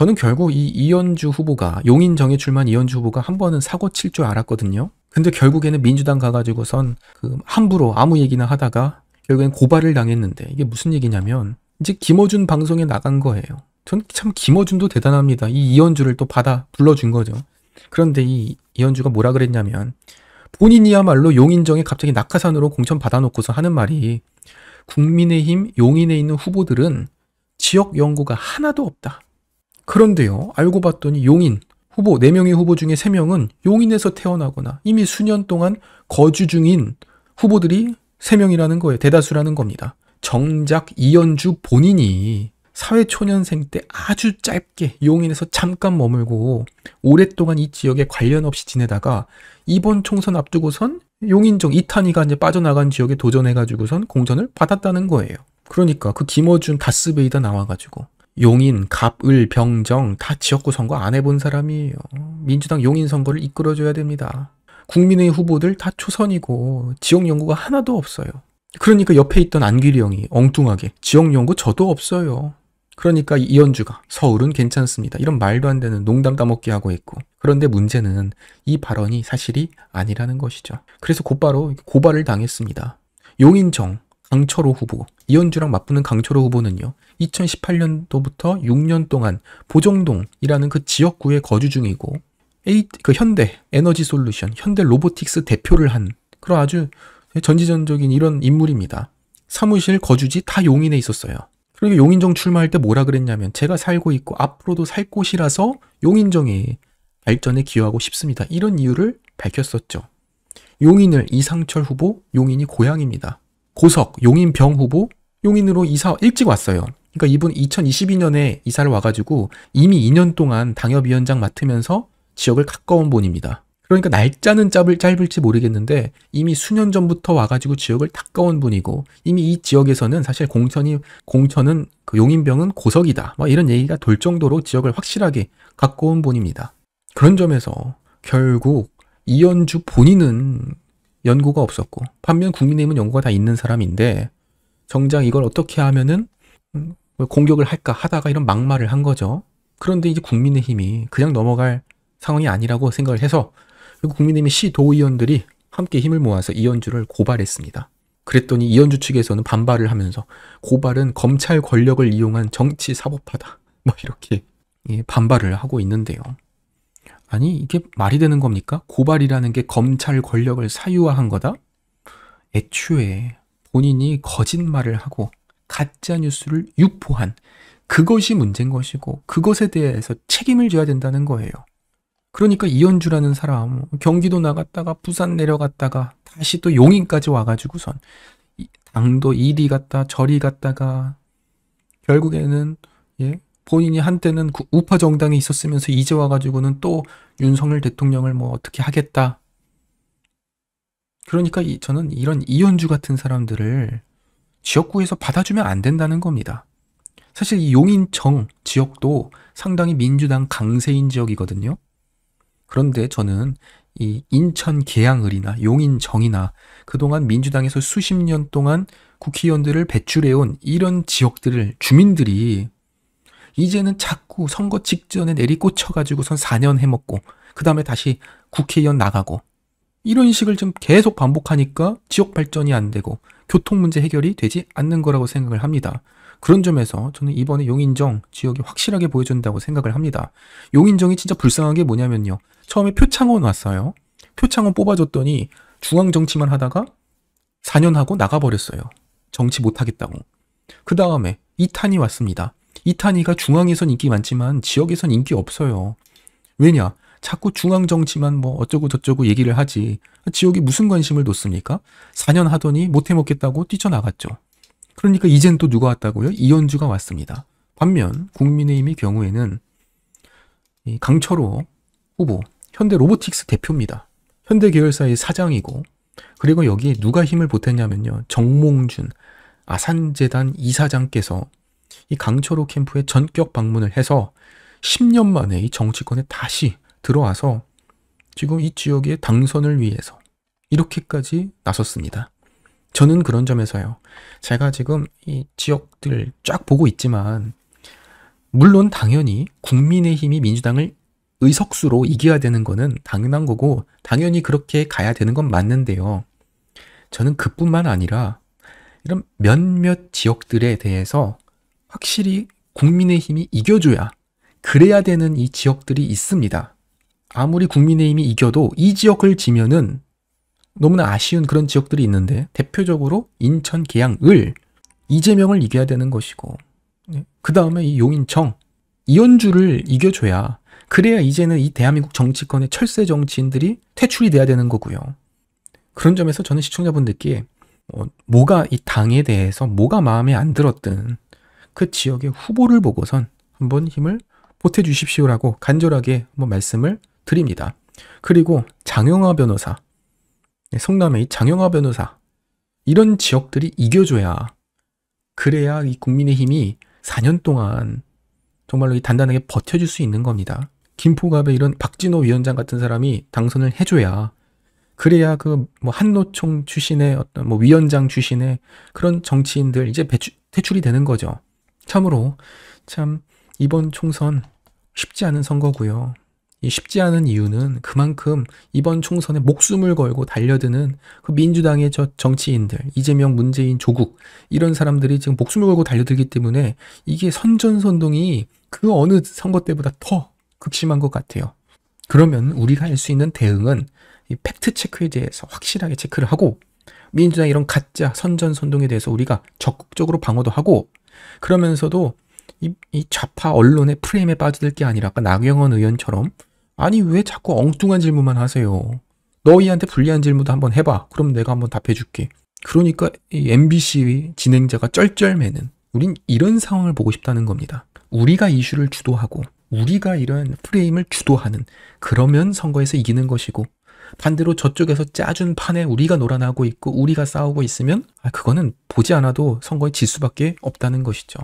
저는 결국 이 이현주 후보가 용인 정에출마한 이현주 후보가 한 번은 사고 칠 줄 알았거든요. 근데 결국에는 민주당 가가지고선 그 함부로 아무 얘기나 하다가 결국엔 고발을 당했는데 이게 무슨 얘기냐면 이제 김어준 방송에 나간 거예요. 전 참 김어준도 대단합니다. 이 이현주를 또 받아 불러준 거죠. 그런데 이 이현주가 뭐라 그랬냐면 본인이야말로 용인정에 갑자기 낙하산으로 공천 받아놓고서 하는 말이 국민의힘 용인에 있는 후보들은 지역 연구가 하나도 없다. 그런데요, 알고 봤더니 용인, 후보, 4명의 후보 중에 3명은 용인에서 태어나거나 이미 수년 동안 거주 중인 후보들이 3명이라는 거예요. 대다수라는 겁니다. 정작 이현주 본인이 사회초년생 때 아주 짧게 용인에서 잠깐 머물고 오랫동안 이 지역에 관련 없이 지내다가 이번 총선 앞두고선 용인정 이탄이가 이제 빠져나간 지역에 도전해가지고선 공천을 받았다는 거예요. 그러니까 그 김어준 다스베이다 나와가지고 용인, 갑을, 병정 다 지역구 선거 안 해본 사람이에요. 민주당 용인 선거를 이끌어줘야 됩니다. 국민의 후보들 다 초선이고 지역 연구가 하나도 없어요. 그러니까 옆에 있던 안길이 형이 엉뚱하게 지역 연구 저도 없어요. 그러니까 이현주가 서울은 괜찮습니다. 이런 말도 안 되는 농담 따먹기 하고 있고. 그런데 문제는 이 발언이 사실이 아니라는 것이죠. 그래서 곧바로 고발을 당했습니다. 용인정 강철호 후보, 이현주랑 맞붙는 강철호 후보는요. 2018년도부터 6년 동안 보정동이라는 그 지역구에 거주 중이고 에이, 그 현대 에너지 솔루션, 현대 로보틱스 대표를 한 그런 아주 전지전적인 이런 인물입니다. 사무실 거주지 다 용인에 있었어요. 그리고 용인정 출마할 때 뭐라 그랬냐면 제가 살고 있고 앞으로도 살 곳이라서 용인정의 발전에 기여하고 싶습니다. 이런 이유를 밝혔었죠. 용인을 이상철 후보, 용인이 고향입니다. 고석, 용인 병 후보, 용인으로 이사 일찍 왔어요. 그러니까 이분 2022년에 이사를 와가지고 이미 2년 동안 당협위원장 맡으면서 지역을 가까운 분입니다. 그러니까 날짜는 짧을, 짧을지 모르겠는데 이미 수년 전부터 와가지고 지역을 가까운 분이고 이미 이 지역에서는 사실 공천이 공천은 그 용인병은 고석이다. 뭐 이런 얘기가 돌 정도로 지역을 확실하게 가까운 분입니다. 그런 점에서 결국 이현주 본인은 연고가 없었고 반면 국민의힘은 연고가 다 있는 사람인데 정작 이걸 어떻게 하면은 음, 뭐 공격을 할까 하다가 이런 막말을 한 거죠. 그런데 이제 국민의힘이 그냥 넘어갈 상황이 아니라고 생각을 해서 그리고 국민의힘의 시도의원들이 함께 힘을 모아서 이현주를 고발했습니다. 그랬더니 이현주 측에서는 반발을 하면서 고발은 검찰 권력을 이용한 정치 사법화다. 뭐 이렇게 예, 반발을 하고 있는데요. 아니, 이게 말이 되는 겁니까? 고발이라는 게 검찰 권력을 사유화한 거다? 애초에 본인이 거짓말을 하고 가짜뉴스를 유포한 그것이 문제인 것이고 그것에 대해서 책임을 져야 된다는 거예요. 그러니까 이현주라는 사람 경기도 나갔다가 부산 내려갔다가 다시 또 용인까지 와가지고선 당도 이리 갔다 저리 갔다가 결국에는 예 본인이 한때는 우파 정당에 있었으면서 이제 와가지고는 또 윤석열 대통령을 뭐 어떻게 하겠다. 그러니까 저는 이런 이현주 같은 사람들을 지역구에서 받아주면 안 된다는 겁니다. 사실 이 용인청 지역도 상당히 민주당 강세인 지역이거든요. 그런데 저는 이 인천 계양을이나 용인정이나 그동안 민주당에서 수십 년 동안 국회의원들을 배출해온 이런 지역들을 주민들이 이제는 자꾸 선거 직전에 내리꽂혀가지고선 4년 해먹고 그 다음에 다시 국회의원 나가고 이런 식을 좀 계속 반복하니까 지역 발전이 안 되고 교통 문제 해결이 되지 않는 거라고 생각을 합니다. 그런 점에서 저는 이번에 용인정 지역이 확실하게 보여준다고 생각을 합니다. 용인정이 진짜 불쌍한 게 뭐냐면요. 처음에 표창원 왔어요. 표창원 뽑아줬더니 중앙 정치만 하다가 4년 하고 나가버렸어요. 정치 못하겠다고. 그 다음에 이탄이 왔습니다. 이타니가 중앙에선 인기 많지만 지역에선 인기 없어요. 왜냐? 자꾸 중앙 정치만 뭐 어쩌고 저쩌고 얘기를 하지. 지역이 무슨 관심을 뒀습니까 4년 하더니 못해 먹겠다고 뛰쳐나갔죠. 그러니까 이젠 또 누가 왔다고요? 이현주가 왔습니다. 반면 국민의힘의 경우에는 강철호 후보, 현대 로보틱스 대표입니다. 현대 계열사의 사장이고 그리고 여기에 누가 힘을 보탰냐면요. 정몽준 아산재단 이사장께서 이 강철호 캠프에 전격 방문을 해서 10년 만에 이 정치권에 다시 들어와서 지금 이 지역의 당선을 위해서 이렇게까지 나섰습니다. 저는 그런 점에서요. 제가 지금 이 지역들 쫙 보고 있지만 물론 당연히 국민의힘이 민주당을 의석수로 이겨야 되는 거는 당연한 거고 당연히 그렇게 가야 되는 건 맞는데요. 저는 그뿐만 아니라 이런 몇몇 지역들에 대해서 확실히 국민의힘이 이겨줘야 그래야 되는 이 지역들이 있습니다. 아무리 국민의힘이 이겨도 이 지역을 지면은 너무나 아쉬운 그런 지역들이 있는데 대표적으로 인천, 계양, 을 이재명을 이겨야 되는 것이고 네. 그 다음에 이 용인청, 이현주를 이겨줘야 그래야 이제는 이 대한민국 정치권의 철새 정치인들이 퇴출이 돼야 되는 거고요. 그런 점에서 저는 시청자분들께 어, 뭐가 이 당에 대해서 뭐가 마음에 안 들었든 그 지역의 후보를 보고선 한번 힘을 보태주십시오라고 간절하게 한번 뭐 말씀을 드립니다. 그리고 장영화 변호사, 네, 성남의 장영화 변호사 이런 지역들이 이겨줘야 그래야 이 국민의힘이 4년 동안 정말로 이 단단하게 버텨줄 수 있는 겁니다. 김포갑의 이런 박진호 위원장 같은 사람이 당선을 해줘야 그래야 그뭐 한노총 출신의 어떤 뭐 위원장 출신의 그런 정치인들 이제 배추, 퇴출이 되는 거죠. 참으로 참 이번 총선 쉽지 않은 선거고요. 이 쉽지 않은 이유는 그만큼 이번 총선에 목숨을 걸고 달려드는 그 민주당의 저 정치인들, 이재명, 문재인, 조국 이런 사람들이 지금 목숨을 걸고 달려들기 때문에 이게 선전선동이 그 어느 선거 때보다 더 극심한 것 같아요. 그러면 우리가 할 수 있는 대응은 이 팩트 체크에 대해서 확실하게 체크를 하고 민주당 이런 가짜 선전선동에 대해서 우리가 적극적으로 방어도 하고 그러면서도 이, 이 좌파 언론의 프레임에 빠져들 게 아니라 아까 나경원 의원처럼 아니 왜 자꾸 엉뚱한 질문만 하세요. 너희한테 불리한 질문도 한번 해봐. 그럼 내가 한번 답해줄게. 그러니까 이 MBC 진행자가 쩔쩔매는 우린 이런 상황을 보고 싶다는 겁니다. 우리가 이슈를 주도하고 우리가 이런 프레임을 주도하는 그러면 선거에서 이기는 것이고 반대로 저쪽에서 짜준 판에 우리가 놀아나고 있고 우리가 싸우고 있으면 아, 그거는 보지 않아도 선거에질 수밖에 없다는 것이죠.